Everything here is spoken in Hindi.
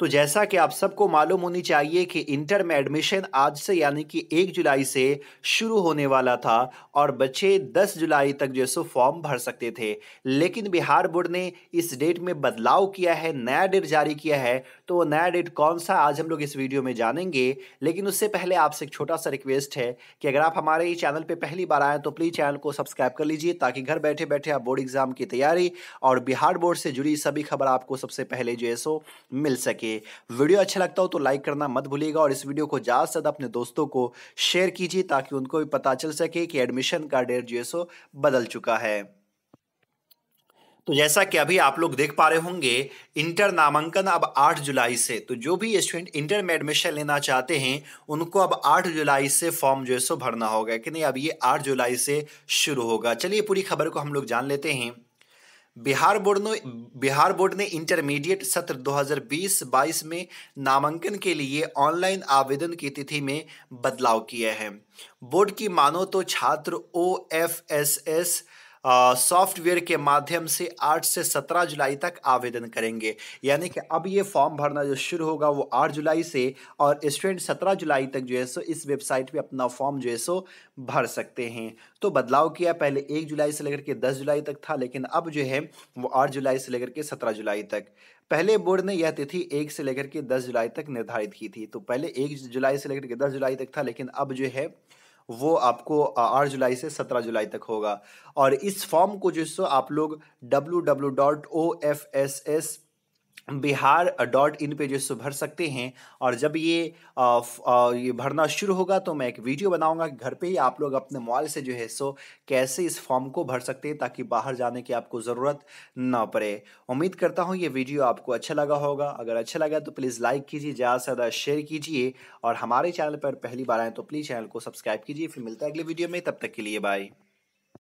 तो जैसा कि आप सबको मालूम होनी चाहिए कि इंटर में एडमिशन आज से यानी कि एक जुलाई से शुरू होने वाला था और बच्चे 10 जुलाई तक जो सो फॉर्म भर सकते थे लेकिन बिहार बोर्ड ने इस डेट में बदलाव किया है नया डेट जारी किया है तो वो नया डेट कौन सा आज हम लोग इस वीडियो में जानेंगे लेकिन उससे पहले आपसे एक छोटा सा रिक्वेस्ट है कि अगर आप हमारे ही चैनल पर पहली बार आएँ तो प्लीज़ चैनल को सब्सक्राइब कर लीजिए ताकि घर बैठे बैठे आप बोर्ड एग्ज़ाम की तैयारी और बिहार बोर्ड से जुड़ी सभी खबर आपको सबसे पहले जो है सो मिल सके करके वीडियो अच्छा लगता हो तो लाइक करना मत भूलिएगा और इस वीडियो को ज़्यादा से ज़्यादा अपने दोस्तों को शेयर कीजिए ताकि उनको भी पता चल सके कि एडमिशन का डेट जो है सो बदल चुका है तो जैसा कि अभी आप लोग देख पा रहे होंगे इंटर नामांकन अब 8 जुलाई से तो जो भी स्टूडेंट इंटर में एडमिशन लेना चाहते हैं उनको अब 8 जुलाई से फॉर्म जो है सो भरना होगा कि नहीं अब ये 8 जुलाई से शुरू होगा चलिए पूरी खबर को हम लोग जान लेते हैं बिहार बोर्ड ने बिहार बोर्ड ने इंटरमीडिएट सत्र 2020-22 में नामांकन के लिए ऑनलाइन आवेदन की तिथि में बदलाव किया है बोर्ड की मानो तो छात्र O F S S software के माध्यम से 8 से 17 जुलाई तक आवेदन करेंगे यानी कि अब ये फॉर्म भरना जो शुरू होगा वो 8 जुलाई से और स्टूडेंट 17 जुलाई तक जो है सो इस वेबसाइट पे अपना फॉर्म जो है सो भर सकते हैं तो बदलाव किया पहले एक जुलाई से लेकर के दस जुलाई तक था लेकिन अब जो है वो आठ जुलाई से लेकर के सत्रह जुलाई तक पहले बोर्ड ने यह तिथि एक से लेकर के दस जुलाई तक निर्धारित की थी तो पहले एक जुलाई से लेकर के दस जुलाई तक था लेकिन अब जो है वो आपको आठ जुलाई से सत्रह जुलाई तक होगा और इस फॉर्म को जो है आप लोग W W dot O F S S Bihar dot in पर जो सो भर सकते हैं और जब ये आ, आ, ये भरना शुरू होगा तो मैं एक वीडियो बनाऊंगा कि घर पे ही आप लोग अपने मोबाइल से जो है सो कैसे इस फॉर्म को भर सकते हैं ताकि बाहर जाने की आपको ज़रूरत ना पड़े उम्मीद करता हूँ ये वीडियो आपको अच्छा लगा होगा अगर अच्छा लगा तो प्लीज़ लाइक कीजिए ज़्यादा से ज़्यादा शेयर कीजिए और हमारे चैनल पर पहली बार आएँ तो प्लीज़ चैनल को सब्सक्राइब कीजिए फिर मिलता है अगले वीडियो में तब तक के लिए बाय